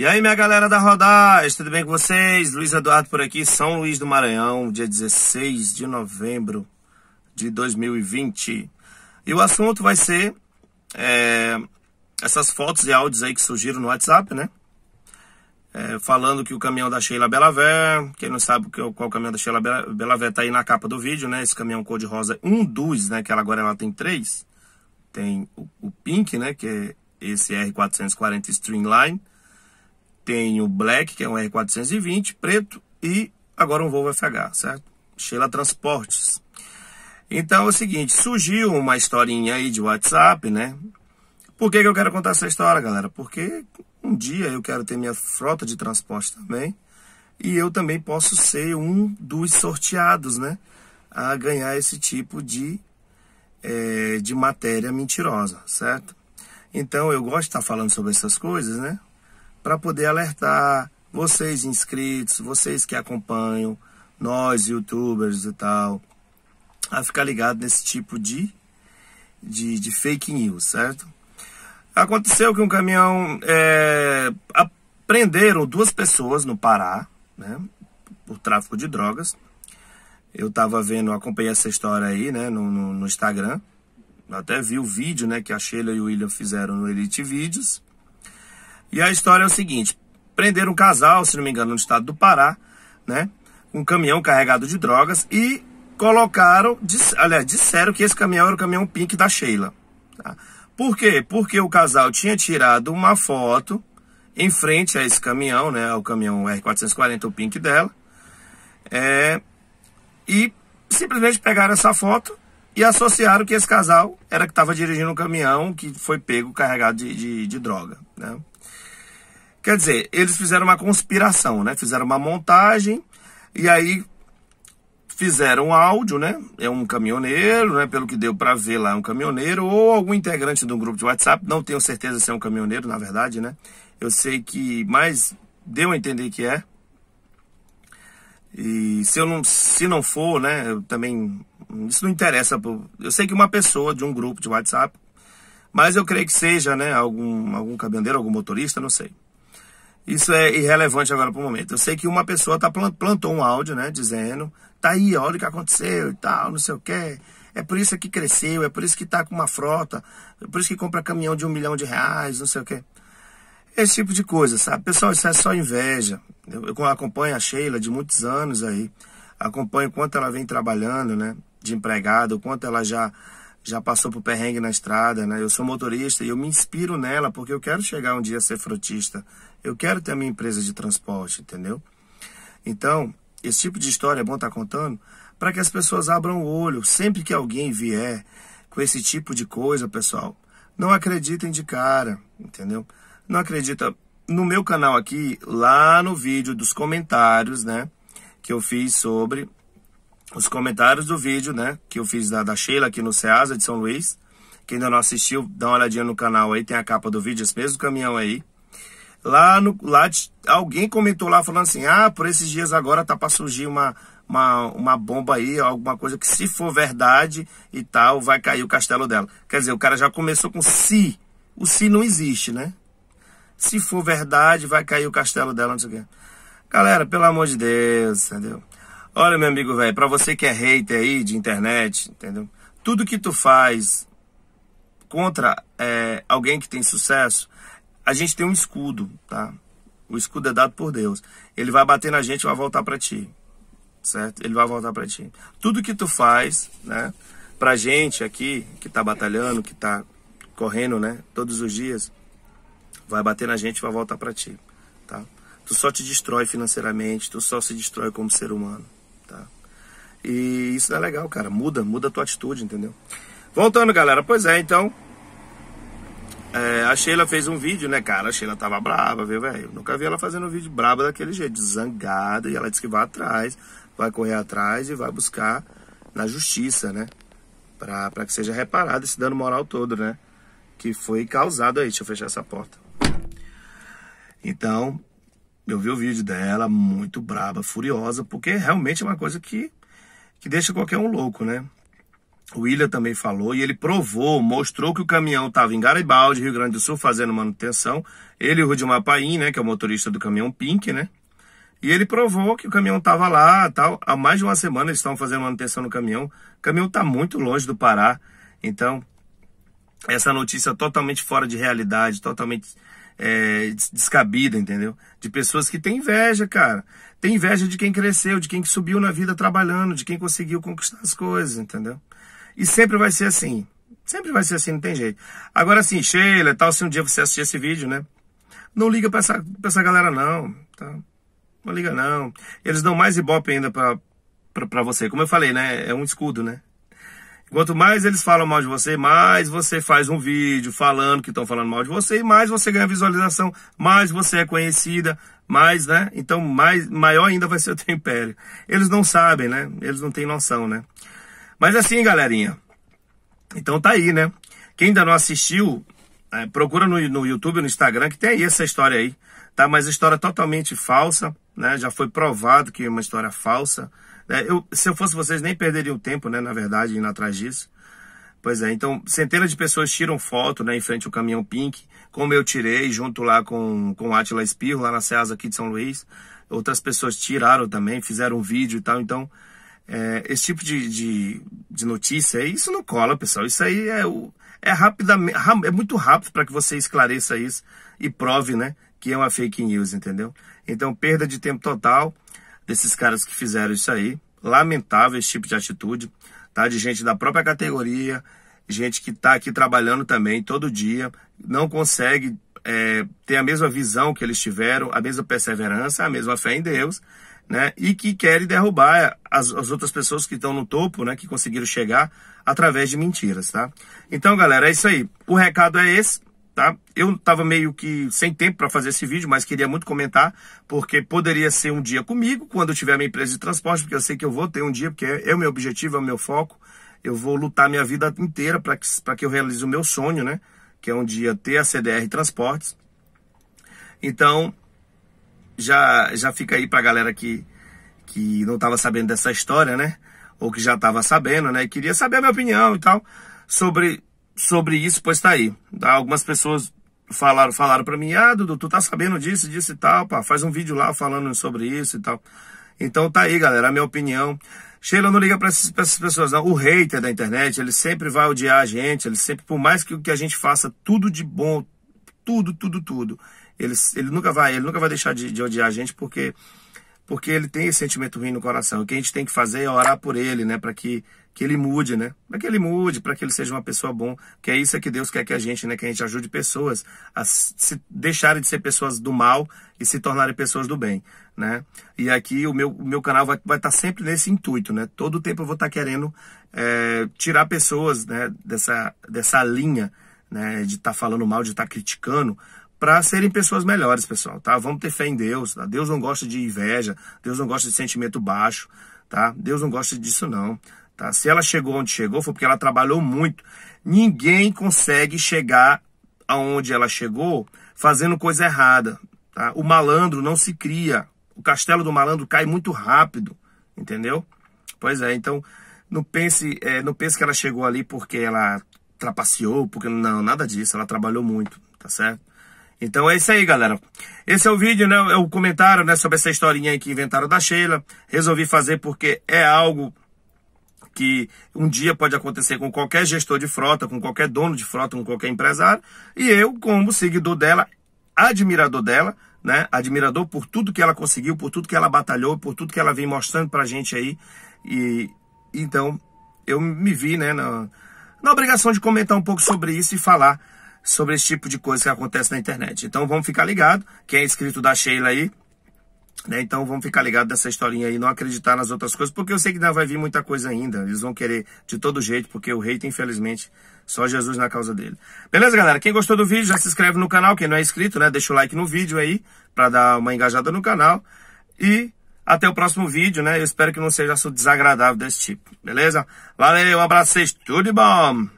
E aí, minha galera da rodas, tudo bem com vocês? Luiz Eduardo por aqui, São Luís do Maranhão, dia 16 de novembro de 2020. E o assunto vai ser é, essas fotos e áudios aí que surgiram no WhatsApp, né? É, falando que o caminhão da Sheila Belavé, quem não sabe é qual caminhão da Sheila Belavé tá aí na capa do vídeo, né? Esse caminhão cor-de-rosa, um dos, né? Que ela agora ela tem três. Tem o, o pink, né? Que é esse R440 Streamline tem o Black, que é um R420, preto, e agora um Volvo FH, certo? Sheila Transportes. Então é o seguinte, surgiu uma historinha aí de WhatsApp, né? Por que, que eu quero contar essa história, galera? Porque um dia eu quero ter minha frota de transporte também, e eu também posso ser um dos sorteados, né? A ganhar esse tipo de, é, de matéria mentirosa, certo? Então eu gosto de estar falando sobre essas coisas, né? para poder alertar vocês inscritos, vocês que acompanham, nós youtubers e tal, a ficar ligado nesse tipo de, de, de fake news, certo? Aconteceu que um caminhão é, prenderam duas pessoas no Pará, né, por tráfico de drogas. Eu tava vendo, acompanhei essa história aí, né, no, no, no Instagram. Eu até vi o vídeo, né, que a Sheila e o William fizeram no Elite Vídeos. E a história é o seguinte: prenderam um casal, se não me engano, no estado do Pará, né? Um caminhão carregado de drogas e colocaram, diss, aliás, disseram que esse caminhão era o caminhão Pink da Sheila. Tá? Por quê? Porque o casal tinha tirado uma foto em frente a esse caminhão, né? O caminhão R440, o Pink dela. É, e simplesmente pegaram essa foto e associaram que esse casal era que estava dirigindo um caminhão que foi pego carregado de, de, de droga, né? Quer dizer, eles fizeram uma conspiração, né? Fizeram uma montagem e aí fizeram um áudio, né? É um caminhoneiro, né? Pelo que deu para ver lá, é um caminhoneiro ou algum integrante de um grupo de WhatsApp. Não tenho certeza se é um caminhoneiro, na verdade, né? Eu sei que, mas deu a entender que é. E se eu não, se não for, né? Eu também isso não interessa. Eu sei que uma pessoa de um grupo de WhatsApp, mas eu creio que seja, né? Algum algum caminhoneiro, algum motorista, não sei. Isso é irrelevante agora para o momento. Eu sei que uma pessoa tá plantou um áudio, né, dizendo, tá aí, olha o que aconteceu e tal, não sei o que. É por isso que cresceu, é por isso que tá com uma frota, é por isso que compra caminhão de um milhão de reais, não sei o que. Esse tipo de coisa, sabe? Pessoal, isso é só inveja. Eu, eu acompanho a Sheila de muitos anos aí, acompanho quanto ela vem trabalhando, né, de empregado, o quanto ela já já passou por perrengue na estrada, né? Eu sou motorista e eu me inspiro nela porque eu quero chegar um dia a ser frotista eu quero ter a minha empresa de transporte, entendeu? Então, esse tipo de história é bom estar tá contando para que as pessoas abram o olho. Sempre que alguém vier com esse tipo de coisa, pessoal, não acreditem de cara, entendeu? Não acredita no meu canal aqui, lá no vídeo dos comentários, né? Que eu fiz sobre os comentários do vídeo, né? Que eu fiz da, da Sheila aqui no Ceasa de São Luís. Quem ainda não assistiu, dá uma olhadinha no canal aí, tem a capa do vídeo, esse mesmo caminhão aí lá no lá alguém comentou lá falando assim: "Ah, por esses dias agora tá para surgir uma uma, uma bomba aí, alguma coisa que se for verdade e tal, vai cair o castelo dela". Quer dizer, o cara já começou com se. O se não existe, né? Se for verdade, vai cair o castelo dela, não sei o quê. Galera, pelo amor de Deus, entendeu? Olha, meu amigo, velho, para você que é hater aí de internet, entendeu? Tudo que tu faz contra é, alguém que tem sucesso a gente tem um escudo, tá? O escudo é dado por Deus. Ele vai bater na gente e vai voltar para ti. Certo? Ele vai voltar para ti. Tudo que tu faz, né? Pra gente aqui, que tá batalhando, que tá correndo, né? Todos os dias, vai bater na gente e vai voltar para ti, tá? Tu só te destrói financeiramente, tu só se destrói como ser humano, tá? E isso não é legal, cara. Muda, muda a tua atitude, entendeu? Voltando, galera. Pois é, então, é, a Sheila fez um vídeo, né, cara? A Sheila tava brava, viu, velho? Nunca vi ela fazendo um vídeo braba daquele jeito, zangada. E ela disse que vai atrás, vai correr atrás e vai buscar na justiça, né? Pra, pra que seja reparado esse dano moral todo, né? Que foi causado aí. Deixa eu fechar essa porta. Então, eu vi o vídeo dela muito braba, furiosa, porque realmente é uma coisa que, que deixa qualquer um louco, né? O William também falou e ele provou, mostrou que o caminhão estava em Garibaldi, Rio Grande do Sul, fazendo manutenção. Ele e o Rudimar Paim, né, que é o motorista do caminhão Pink, né? E ele provou que o caminhão estava lá, tal. Há mais de uma semana eles estão fazendo manutenção no caminhão. O caminhão está muito longe do Pará. Então, essa notícia totalmente fora de realidade, totalmente é, descabida, entendeu? De pessoas que têm inveja, cara. Tem inveja de quem cresceu, de quem subiu na vida trabalhando, de quem conseguiu conquistar as coisas, entendeu? E sempre vai ser assim. Sempre vai ser assim, não tem jeito. Agora sim, Sheila tal, se um dia você assistir esse vídeo, né? Não liga pra essa, pra essa galera, não. Tá? Não liga, não. Eles dão mais ibope ainda pra, pra, pra você. Como eu falei, né? É um escudo, né? Quanto mais eles falam mal de você, mais você faz um vídeo falando que estão falando mal de você, e mais você ganha visualização, mais você é conhecida, mais, né? Então, mais, maior ainda vai ser o teu império. Eles não sabem, né? Eles não têm noção, né? Mas assim, galerinha. Então tá aí, né? Quem ainda não assistiu, é, procura no, no YouTube, no Instagram, que tem aí essa história aí, tá? Mas história é totalmente falsa, né? Já foi provado que é uma história falsa. É, eu, se eu fosse vocês, nem perderiam tempo, né? Na verdade, indo atrás disso. Pois é, então centenas de pessoas tiram foto né, em frente ao caminhão Pink, como eu tirei junto lá com, com Atila Espirro, lá na Ceasa aqui de São Luís. Outras pessoas tiraram também, fizeram um vídeo e tal. Então, é, esse tipo de, de, de notícia, isso não cola, pessoal. Isso aí é, o, é, rapidamente, é muito rápido para que você esclareça isso e prove né, que é uma fake news, entendeu? Então, perda de tempo total desses caras que fizeram isso aí. Lamentável esse tipo de atitude, tá? De gente da própria categoria, gente que está aqui trabalhando também todo dia, não consegue é, ter a mesma visão que eles tiveram, a mesma perseverança, a mesma fé em Deus né? E que querem derrubar as, as outras pessoas que estão no topo, né? Que conseguiram chegar através de mentiras, tá? Então, galera, é isso aí. O recado é esse. Tá? Eu estava meio que sem tempo para fazer esse vídeo, mas queria muito comentar, porque poderia ser um dia comigo, quando eu tiver minha empresa de transporte, porque eu sei que eu vou ter um dia, porque é, o meu objetivo, é o meu foco. Eu vou lutar minha vida inteira para que, que eu realize o meu sonho, né? Que é um dia ter a CDR Transportes. Então, já, já fica aí pra galera que, que não estava sabendo dessa história, né? Ou que já estava sabendo, né? E queria saber a minha opinião e tal sobre, sobre isso, pois tá aí. Tá? Algumas pessoas falaram falaram para mim, ah, Dudu, tu tá sabendo disso, disso e tal, pá, faz um vídeo lá falando sobre isso e tal. Então tá aí, galera, a minha opinião. Sheila não liga para essas, essas, pessoas, não. O hater da internet, ele sempre vai odiar a gente, ele sempre, por mais que o que a gente faça tudo de bom, tudo, tudo, tudo, ele, ele nunca vai, ele nunca vai deixar de, de odiar a gente porque porque ele tem esse sentimento ruim no coração. O que a gente tem que fazer é orar por ele, né, para que que ele mude, né? Para que ele mude, para que ele seja uma pessoa bom, que é isso que Deus quer que a gente, né, que a gente ajude pessoas a se deixarem de ser pessoas do mal e se tornarem pessoas do bem, né? E aqui o meu, o meu canal vai estar tá sempre nesse intuito, né? Todo tempo eu vou estar tá querendo é, tirar pessoas, né, dessa dessa linha, né, de estar tá falando mal, de estar tá criticando, para serem pessoas melhores, pessoal, tá? Vamos ter fé em Deus, tá? Deus não gosta de inveja, Deus não gosta de sentimento baixo, tá? Deus não gosta disso não, tá? Se ela chegou onde chegou foi porque ela trabalhou muito. Ninguém consegue chegar aonde ela chegou fazendo coisa errada, tá? O malandro não se cria. O castelo do malandro cai muito rápido, entendeu? Pois é, então não pense, é, não pense que ela chegou ali porque ela trapaceou, porque não, nada disso, ela trabalhou muito, tá certo? Então é isso aí, galera. Esse é o vídeo, né? É o comentário, né? Sobre essa historinha aí que inventaram da Sheila. Resolvi fazer porque é algo que um dia pode acontecer com qualquer gestor de frota, com qualquer dono de frota, com qualquer empresário. E eu, como seguidor dela, admirador dela, né? Admirador por tudo que ela conseguiu, por tudo que ela batalhou, por tudo que ela vem mostrando pra gente aí. E então eu me vi, né, na, na obrigação de comentar um pouco sobre isso e falar sobre esse tipo de coisa que acontece na internet. Então vamos ficar ligado, quem é inscrito da Sheila aí, né? Então vamos ficar ligado dessa historinha aí, não acreditar nas outras coisas, porque eu sei que ainda vai vir muita coisa ainda. Eles vão querer de todo jeito, porque o rei, infelizmente, só Jesus na causa dele. Beleza, galera? Quem gostou do vídeo, já se inscreve no canal. Quem não é inscrito, né? Deixa o like no vídeo aí, para dar uma engajada no canal. E até o próximo vídeo, né? Eu espero que não seja desagradável desse tipo, beleza? Valeu, um abraço, vocês, tudo de bom!